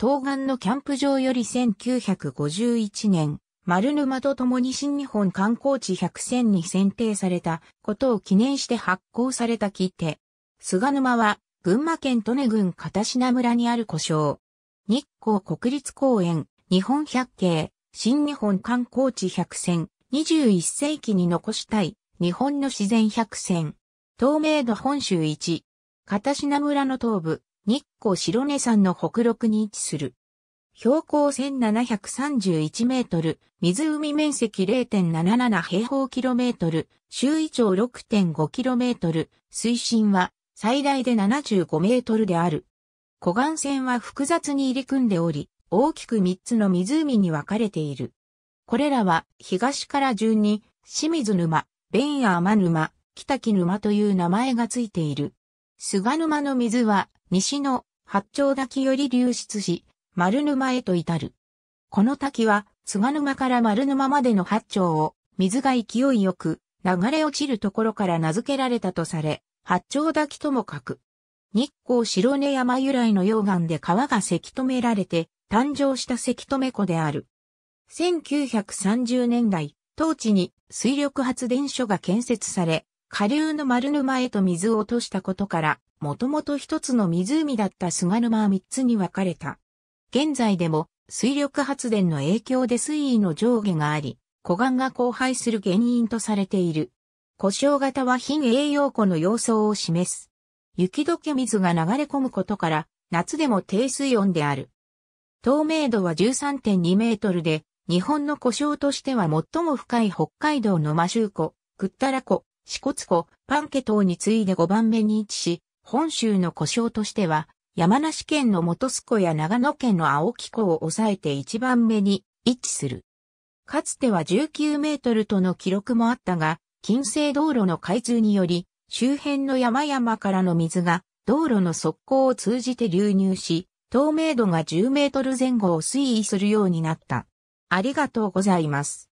東岸のキャンプ場より1951年、丸沼と共に新日本観光地百選に選定されたことを記念して発行された切手。菅沼は群馬県利根郡片品村にある故障。日光国立公園、日本百景、新日本観光地百選、21世紀に残したい、日本の自然百選。透明度本州1。片品村の東部、日光白根山の北麓に位置する。標高1731メートル、湖面積0.77平方キロメートル、周囲長6.5キロメートル、水深は最大で75メートルである。湖岸線は複雑に入り組んでおり、大きく3つの湖に分かれている。これらは東から順に清水沼、弁や天沼、北木沼という名前がついている。菅沼の水は西の八丁滝より流出し、丸沼へと至る。この滝は、菅沼から丸沼までの八丁を、水が勢いよく、流れ落ちるところから名付けられたとされ、八丁滝とも書く。日光白根山由来の溶岩で川がせき止められて、誕生したせき止め湖である。1930年代、当地に水力発電所が建設され、下流の丸沼へと水を落としたことから、もともと一つの湖だった菅沼は三つに分かれた。現在でも水力発電の影響で水位の上下があり、湖岸が荒廃する原因とされている。故障型は貧栄養湖の様相を示す。雪解け水が流れ込むことから、夏でも低水温である。透明度は13.2メートルで、日本の故障としては最も深い北海道の摩周湖、くったら湖、四国湖、パンケ島に次いで5番目に位置し、本州の故障としては、山梨県の本栖湖や長野県の青木湖を抑えて1番目に位置する。かつては19メートルとの記録もあったが、近世道路の開通により、周辺の山々からの水が道路の側溝を通じて流入し、透明度が10メートル前後を推移するようになった。ありがとうございます。